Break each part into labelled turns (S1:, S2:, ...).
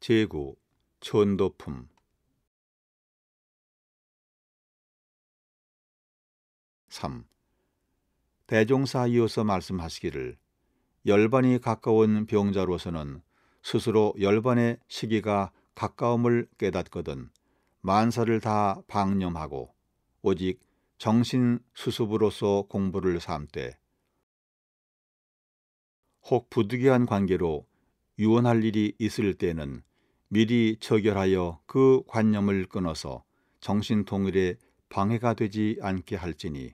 S1: 제구, 천도품 3. 대종사이어서 말씀하시기를 열반이 가까운 병자로서는 스스로 열반의 시기가 가까움을 깨닫거든 만사를 다 방념하고 오직 정신수습으로서 공부를 삼되 혹 부득이한 관계로 유언할 일이 있을 때는 미리 처결하여 그 관념을 끊어서 정신통일에 방해가 되지 않게 할지니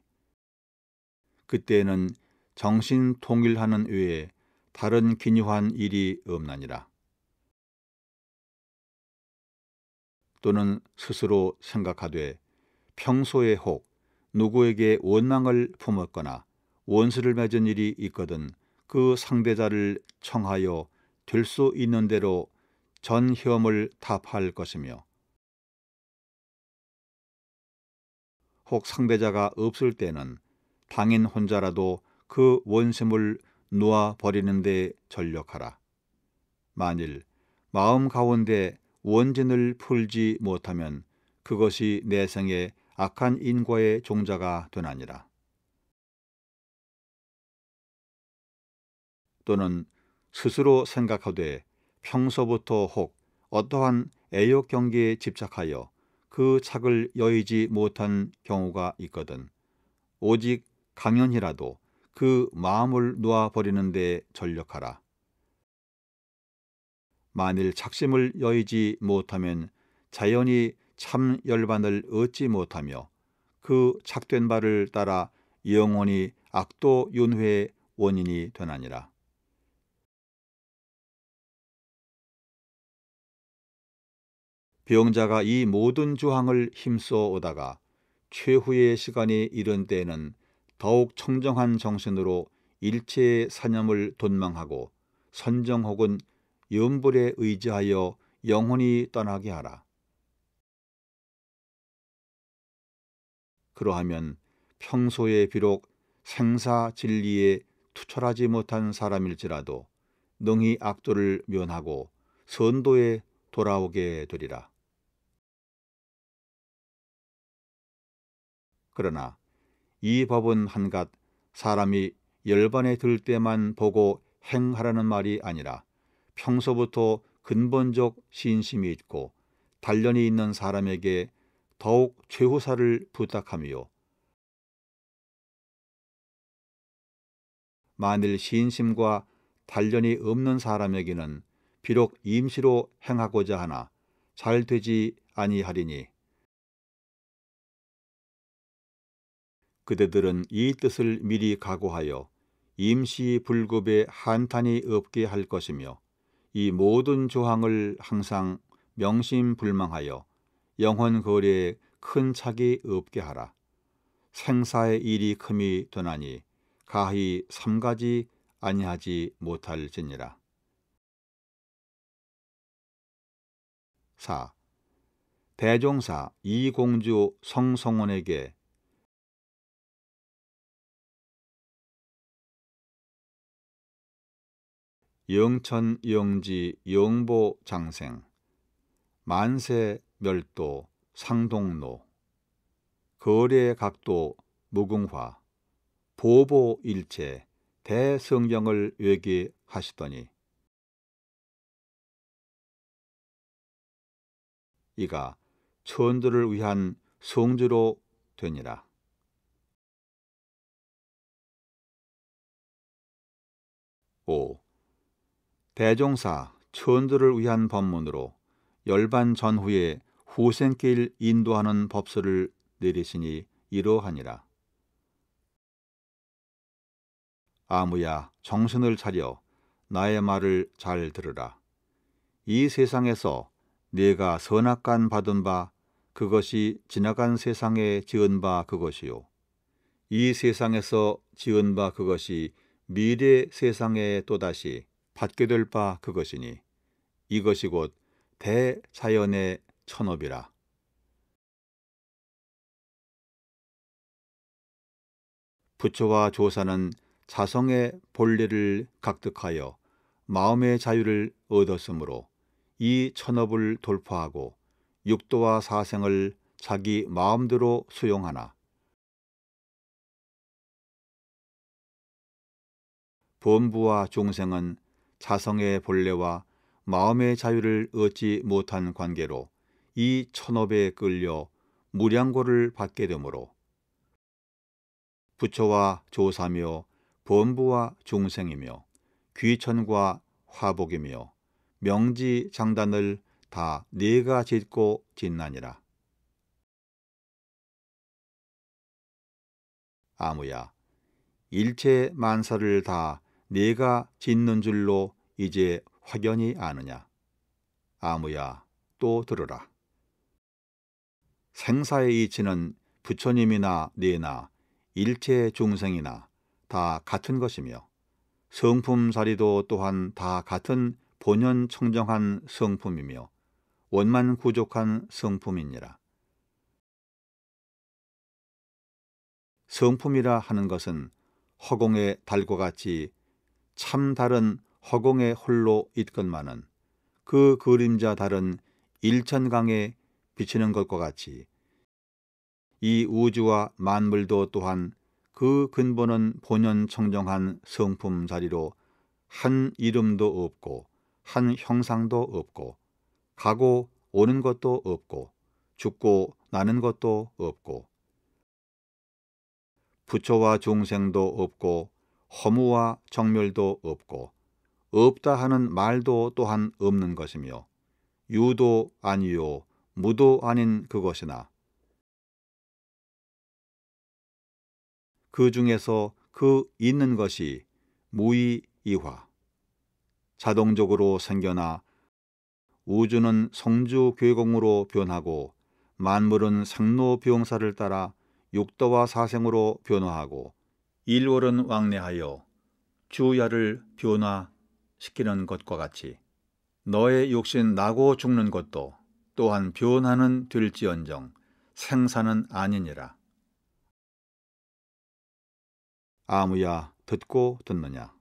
S1: 그때는 정신통일하는 외에 다른 기묘한 일이 없나니라. 또는 스스로 생각하되 평소에 혹 누구에게 원망을 품었거나 원수를 맺은 일이 있거든 그 상대자를 청하여 될 수 있는 대로 전혐을 답할 것이며 혹 상대자가 없을 때는 당인 혼자라도 그 원심을 놓아 버리는데 전력하라. 만일 마음 가운데 원진을 풀지 못하면 그것이 내 생에 악한 인과의 종자가 되나니라. 또는 스스로 생각하되 평소부터 혹 어떠한 애욕 경계에 집착하여 그 착을 여의지 못한 경우가 있거든 오직 강연이라도 그 마음을 놓아버리는 데 전력하라. 만일 착심을 여의지 못하면 자연히 참 열반을 얻지 못하며 그 착된 바를 따라 영원히 악도 윤회의 원인이 되나니라. 병자가 이 모든 주항을 힘써 오다가 최후의 시간이 이른 때에는 더욱 청정한 정신으로 일체의 사념을 돈망하고 선정 혹은 염불에 의지하여 영혼이 떠나게 하라. 그러하면 평소에 비록 생사 진리에 투철하지 못한 사람일지라도 능히 악도를 면하고 선도에 돌아오게 되리라. 그러나 이 법은 한갓 사람이 열반에 들 때만 보고 행하라는 말이 아니라 평소부터 근본적 신심이 있고 단련이 있는 사람에게 더욱 최후사를 부탁하며 만일 시심과 단련이 없는 사람에게는 비록 임시로 행하고자 하나 잘 되지 아니하리니 그대들은 이 뜻을 미리 각오하여 임시 불급에 한탄이 없게 할 것이며 이 모든 조항을 항상 명심불망하여 영혼 거리에 큰 착이 없게 하라. 생사의 일이 큼이 되나니 가히 삼가지 아니하지 못할지니라. 4. 대종사 이공주 성성원에게 영천 영지 영보 장생 만세 멸도, 상동로, 거래 각도, 무궁화, 보보 일체, 대성경을 외계하시더니 이가 천들을 위한 성주로 되니라. 오 대종사 천들을 위한 법문으로 열반 전후에 후생길 인도하는 법서를 내리시니 이러하니라. 아무야 정신을 차려 나의 말을 잘 들으라. 이 세상에서 네가 선악간 받은 바 그것이 지나간 세상에 지은 바 그것이요. 이 세상에서 지은 바 그것이 미래 세상에 또다시 받게 될 바 그것이니 이것이 곧 대자연의 천업이라. 부처와 조사는 자성의 본리를 각득하여 마음의 자유를 얻었으므로 이 천업을 돌파하고 육도와 사생을 자기 마음대로 수용하나 범부와 중생은 자성의 본래와 마음의 자유를 얻지 못한 관계로 이 천업에 끌려 무량고를 받게 되므로 부처와 조사며 범부와 중생이며 귀천과 화복이며 명지 장단을 다 네가 짓고 짓나니라. 아무야 일체 만사를 다 네가 짓는 줄로 이제 확연히 아느냐. 아무야 또 들으라. 생사에 이치는 부처님이나 네나 일체 중생이나 다 같은 것이며 성품사리도 또한 다 같은 본연 청정한 성품이며 원만 부족한 성품이니라. 성품이라 하는 것은 허공의 달과 같이 참 다른 허공에 홀로 있건만은 그 그림자 달은 일천강에 비치는 것과 같이 이 우주와 만물도 또한 그 근본은 본연 청정한 성품 자리로 한 이름도 없고 한 형상도 없고 가고 오는 것도 없고 죽고 나는 것도 없고 부처와 중생도 없고 허무와 정멸도 없고 없다 하는 말도 또한 없는 것이며 유도 아니요 무도 아닌 그것이나 그 중에서 그 있는 것이 무이이화 자동적으로 생겨나 우주는 성주괴공으로 변하고 만물은 상노병사를 따라 육도와 사생으로 변화하고 일월은 왕래하여 주야를 변화시키는 것과 같이 너의 육신 나고 죽는 것도 또한 변화는 될지언정 생사는 아니니라. 아무야 듣고 듣느냐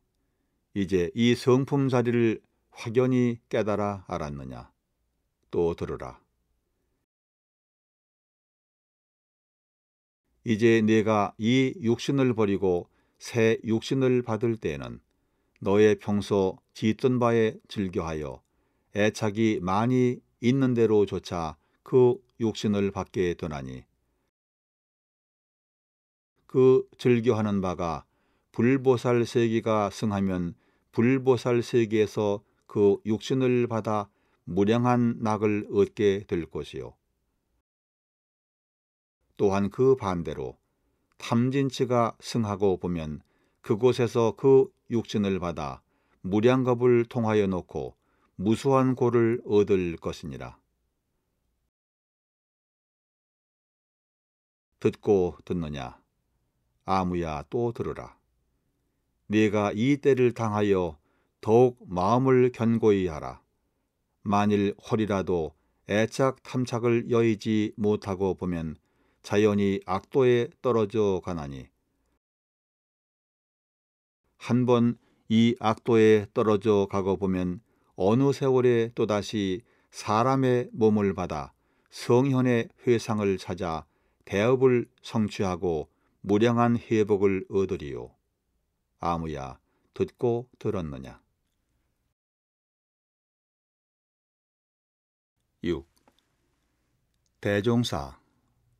S1: 이제 이 성품 자리를 확연히 깨달아 알았느냐 또 들으라 이제 네가 이 육신을 버리고 새 육신을 받을 때에는 너의 평소 짓던 바에 즐겨하여 애착이 많이 있는 대로조차 그 육신을 받게 되나니 그 즐겨하는 바가 불보살 세계가 승하면 불보살 세계에서 그 육신을 받아 무량한 낙을 얻게 될 것이요. 또한 그 반대로 탐진치가 승하고 보면 그곳에서 그 육신을 받아 무량겁을 통하여 놓고 무수한 고를 얻을 것이니라. 듣고 듣느냐? 아무야 또 들으라. 네가 이 때를 당하여 더욱 마음을 견고히 하라. 만일 홀이라도 애착 탐착을 여의지 못하고 보면 자연히 악도에 떨어져 가나니 한 번 이 악도에 떨어져 가고 보면 어느 세월에 또다시 사람의 몸을 받아 성현의 회상을 찾아 대업을 성취하고 무량한 회복을 얻으리요. 아무야 듣고 들었느냐. 6. 대종사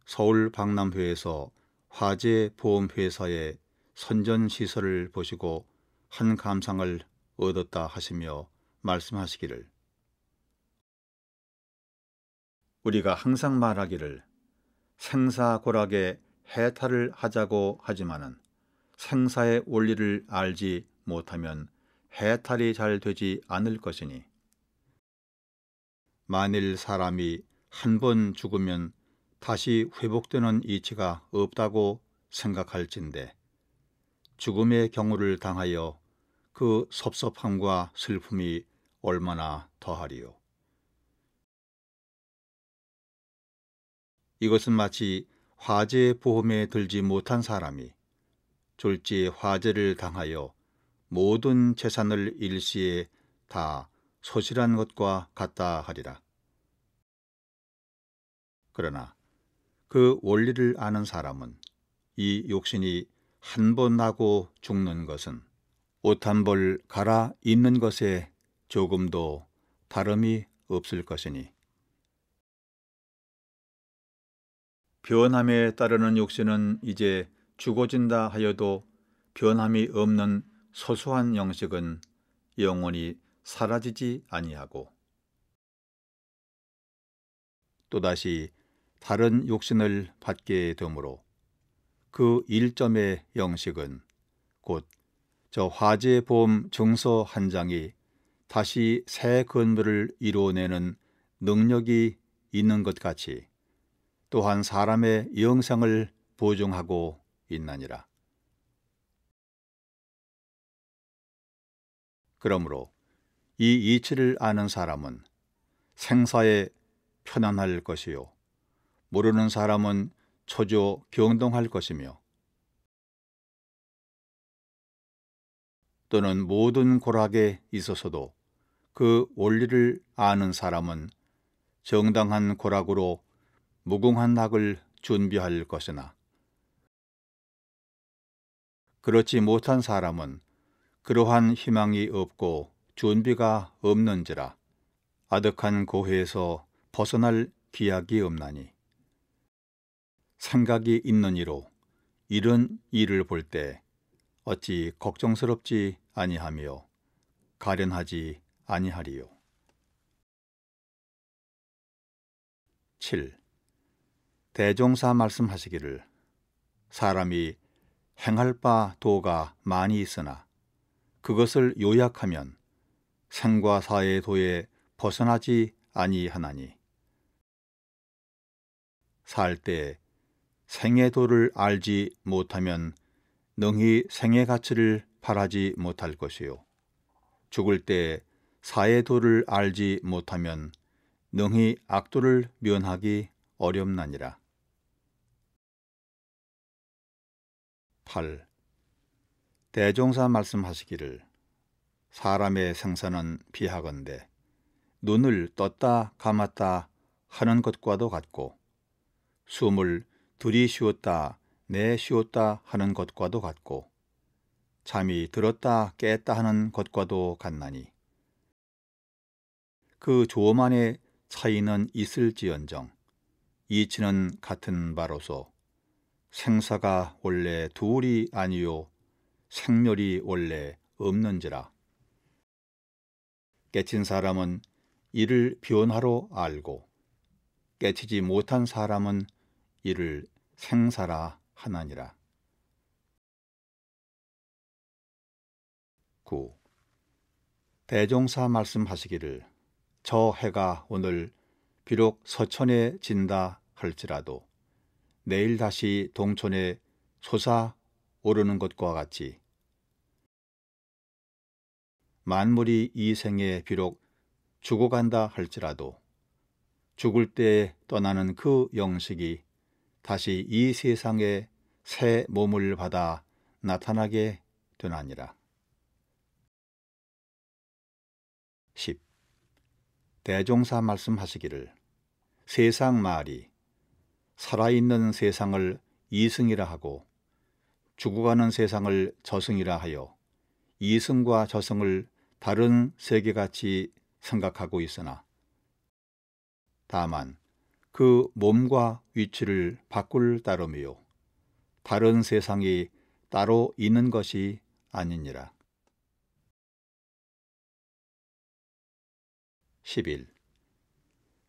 S1: 서울 박람회에서 화재보험회사의 선전시설을 보시고 한 감상을 얻었다 하시며 말씀하시기를 우리가 항상 말하기를 생사고락에 해탈을 하자고 하지만은 생사의 원리를 알지 못하면 해탈이 잘 되지 않을 것이니 만일 사람이 한 번 죽으면 다시 회복되는 이치가 없다고 생각할진데 죽음의 경우를 당하여 그 섭섭함과 슬픔이 얼마나 더하리요. 이것은 마치 화재 보험에 들지 못한 사람이 졸지 화재를 당하여 모든 재산을 일시에 다 소실한 것과 같다 하리라. 그러나 그 원리를 아는 사람은 이 욕심이 한 번 나고 죽는 것은 옷 한 벌 갈아 입는 것에 조금도 다름이 없을 것이니 변함에 따르는 육신은 이제 죽어진다 하여도 변함이 없는 소소한 영식은 영원히 사라지지 아니하고 또다시 다른 육신을 받게 되므로 그 일점의 영식은 곧 저 화재보험 증서 한 장이 다시 새 건물을 이루어내는 능력이 있는 것 같이 또한 사람의 영상을 보증하고 있나니라. 그러므로 이 이치를 아는 사람은 생사에 편안할 것이요. 모르는 사람은 초조 경동할 것이며 또는 모든 고락에 있어서도 그 원리를 아는 사람은 정당한 고락으로 무궁한 낙을 준비할 것이나 그렇지 못한 사람은 그러한 희망이 없고 준비가 없는지라 아득한 고해에서 벗어날 기약이 없나니 생각이 있는 이로 이런 일을 볼 때 어찌 걱정스럽지 아니하며 가련하지 아니하리요. 7. 대종사 말씀하시기를 사람이 행할 바 도가 많이 있으나 그것을 요약하면 생과 사의 도에 벗어나지 아니하나니 살 때 생의 도를 알지 못하면 능히 생의 가치를 바라지 못할 것이요 죽을 때 사의 도를 알지 못하면 능히 악도를 면하기 어렵나니라 8. 대종사 말씀하시기를 사람의 생사는 비하건대 눈을 떴다 감았다 하는 것과도 같고 숨을 들이쉬었다 내쉬었다 하는 것과도 같고 잠이 들었다 깼다 하는 것과도 같나니 그 조만의 차이는 있을지언정 이치는 같은 바로소 생사가 원래 둘이 아니요 생멸이 원래 없는지라 깨친 사람은 이를 변화로 알고 깨치지 못한 사람은 이를 생사라 하나니라 9. 대종사 말씀하시기를 저 해가 오늘 비록 서천에 진다 할지라도 내일 다시 동촌에 솟아 오르는 것과 같이 만물이 이 생에 비록 죽어간다 할지라도 죽을 때 떠나는 그 영식이 다시 이 세상에 새 몸을 받아 나타나게 되나니라. 10. 대종사 말씀하시기를 세상 말이 살아있는 세상을 이승이라 하고 죽어가는 세상을 저승이라 하여 이승과 저승을 다른 세계같이 생각하고 있으나 다만 그 몸과 위치를 바꿀 따름이요 다른 세상이 따로 있는 것이 아니니라 11.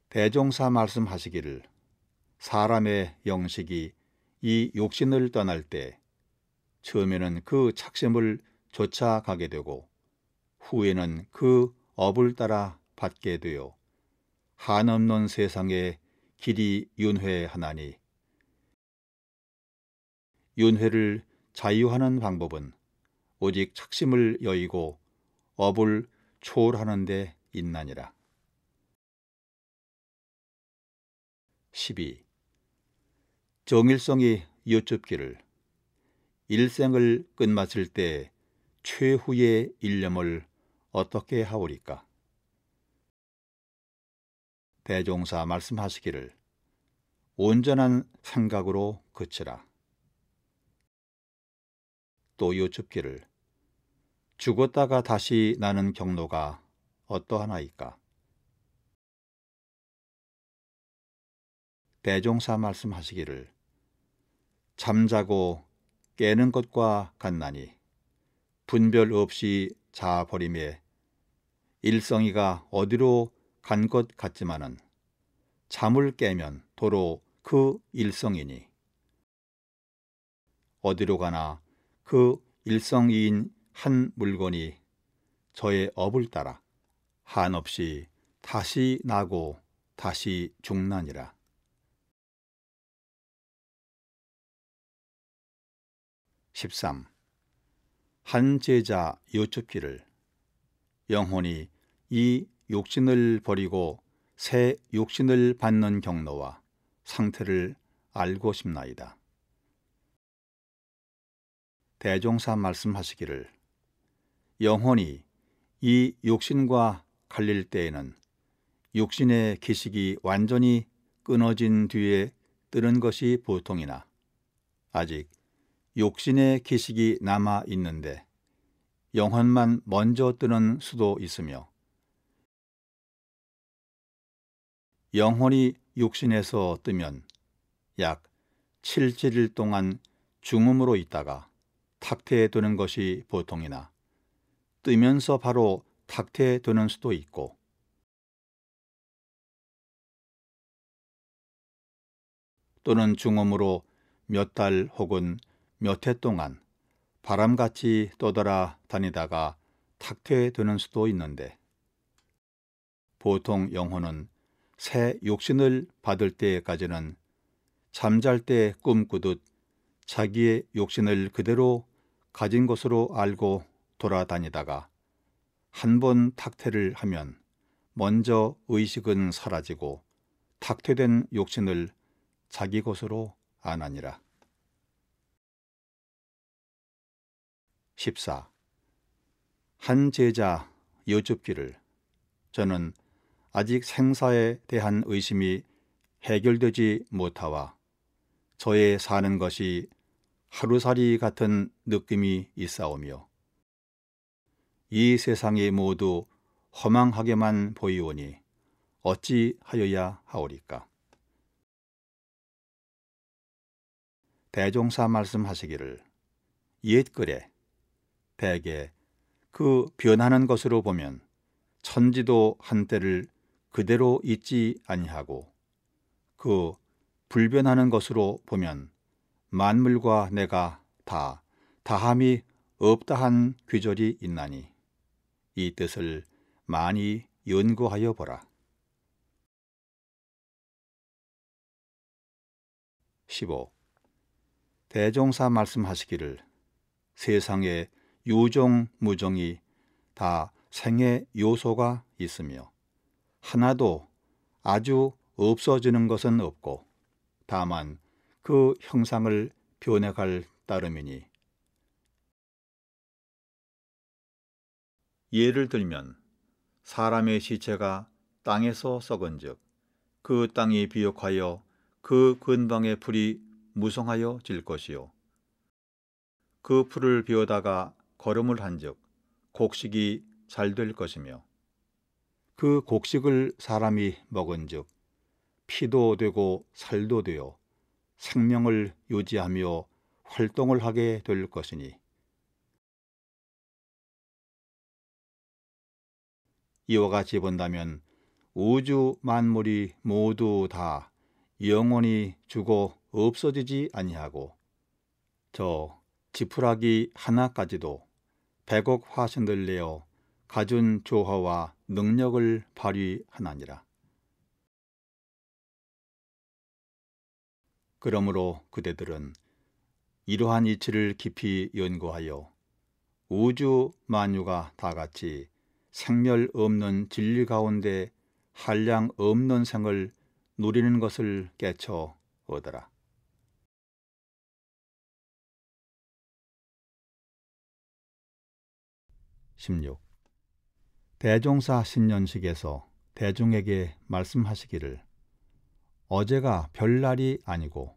S1: 대종사 말씀하시기를 사람의 영식이 이 욕심을 떠날 때 처음에는 그 착심을 쫓아가게 되고 후에는 그 업을 따라 받게 되어 한없는 세상에 길이 윤회하나니 윤회를 자유하는 방법은 오직 착심을 여의고 업을 초월하는 데 있나니라. 12. 정일성이 여쭙기를 일생을 끝마칠 때 최후의 일념을 어떻게 하오리까? 대종사 말씀하시기를 온전한 생각으로 그치라. 또 여쭙기를 죽었다가 다시 나는 경로가 어떠하나이까? 대종사 말씀하시기를 잠자고 깨는 것과 같나니 분별 없이 자버림에 일성이가 어디로 간 것 같지만은 잠을 깨면 도로 그 일성이니 어디로 가나 그 일성이인 한 물건이 저의 업을 따라 한없이 다시 나고 다시 죽나니라. 13. 한 제자 여쭙기를 영혼이 이욕신을 버리고 새욕신을 받는 경로와 상태를 알고 싶나이다. 대종사 말씀하시기를 영혼이 이욕신과 갈릴 때에는 육신의 기식이 완전히 끊어진 뒤에 뜨는 것이 보통이나 아직 욕신의 기식이 남아 있는데 영혼만 먼저 뜨는 수도 있으며 영혼이 육신에서 뜨면 약 7일 7 동안 중음으로 있다가 탁태되는 것이 보통이나 뜨면서 바로 탁태되는 수도 있고 또는 중음으로 몇 달 혹은 몇해 동안 바람같이 떠돌아 다니다가 탁퇴되는 수도 있는데 보통 영혼은 새욕신을 받을 때까지는 잠잘 때 꿈꾸듯 자기의 욕신을 그대로 가진 것으로 알고 돌아다니다가 한 번 탁퇴를 하면 먼저 의식은 사라지고 탁퇴된 욕심을 자기 것으로 안하니라. 14. 한 제자 여쭙기를 저는 아직 생사에 대한 의심이 해결되지 못하와 저의 사는 것이 하루살이 같은 느낌이 있사오며 이 세상이 모두 허망하게만 보이오니 어찌하여야 하오리까 대종사 말씀하시기를 옛글에 대개 그 변하는 것으로 보면 천지도 한때를 그대로 잊지 아니하고 그 불변하는 것으로 보면 만물과 내가 다 다함이 없다한 귀절이 있나니 이 뜻을 많이 연구하여 보라. 15. 대종사 말씀하시기를 세상에 유종, 무종이 다 생의 요소가 있으며 하나도 아주 없어지는 것은 없고 다만 그 형상을 변해갈 따름이니 예를 들면 사람의 시체가 땅에서 썩은즉 그 땅이 비옥하여 그 근방의 풀이 무성하여 질 것이요 그 풀을 비우다가 걸음을 한즉 곡식이 잘 될 것이며 그 곡식을 사람이 먹은즉 피도 되고 살도 되어 생명을 유지하며 활동을 하게 될 것이니 이와 같이 본다면 우주 만물이 모두 다 영원히 주고 없어지지 아니하고 저 지푸라기 하나까지도 백억 화신들 내어 가준 조화와 능력을 발휘하나니라. 그러므로 그대들은 이러한 이치를 깊이 연구하여 우주 만유가 다 같이 생멸 없는 진리 가운데 한량 없는 생을 누리는 것을 깨쳐 얻어라. 16. 대종사 신년식에서 대중에게 말씀하시기를 어제가 별날이 아니고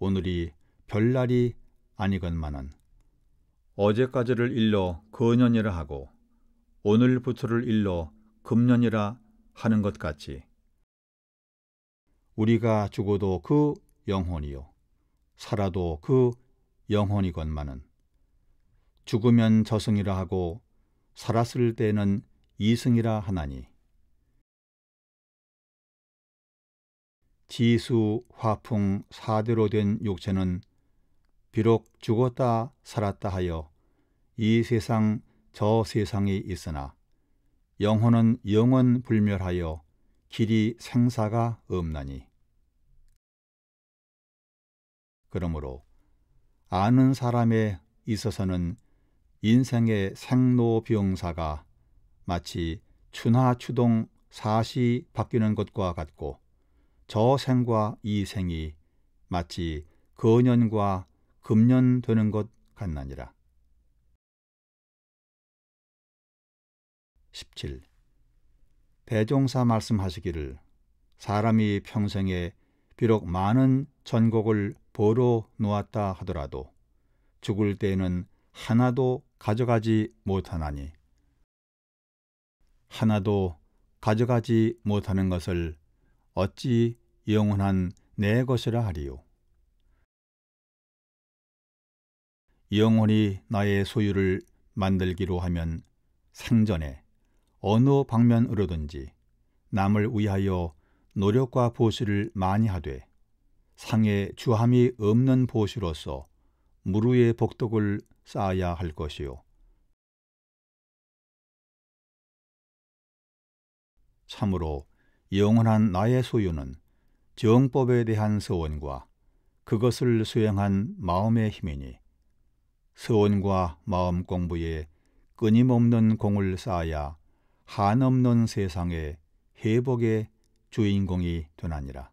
S1: 오늘이 별날이 아니건만은 어제까지를 일러 그년이라 하고 오늘부터를 일러 금년이라 하는 것 같이 우리가 죽어도 그 영혼이요 살아도 그 영혼이건만은 죽으면 저승이라 하고 살았을 때는 이승이라 하나니 지수 화풍 사대로 된 육체는 비록 죽었다 살았다 하여 이 세상 저 세상에 있으나 영혼은 영원 불멸하여 길이 생사가 없나니 그러므로 아는 사람에 있어서는 인생의 생로병사가 마치 춘하추동 사시 바뀌는 것과 같고 저 생과 이 생이 마치 거년과 금년 되는 것 같나니라. 17. 대종사 말씀하시기를 사람이 평생에 비록 많은 전곡을 보러 놓았다 하더라도 죽을 때에는 하나도 가져가지 못하나니 하나도 가져가지 못하는 것을 어찌 영원한 내 것이라 하리요. 영원히 나의 소유를 만들기로 하면 생전에 어느 방면으로든지 남을 위하여 노력과 보수를 많이 하되 상에 주함이 없는 보수로서 무루의 복덕을 쌓아야 할 것이요. 참으로 영원한 나의 소유는 정법에 대한 서원과 그것을 수행한 마음의 힘이니 서원과 마음 공부에 끊임없는 공을 쌓아야 한없는 세상에 회복의 주인공이 되나니라.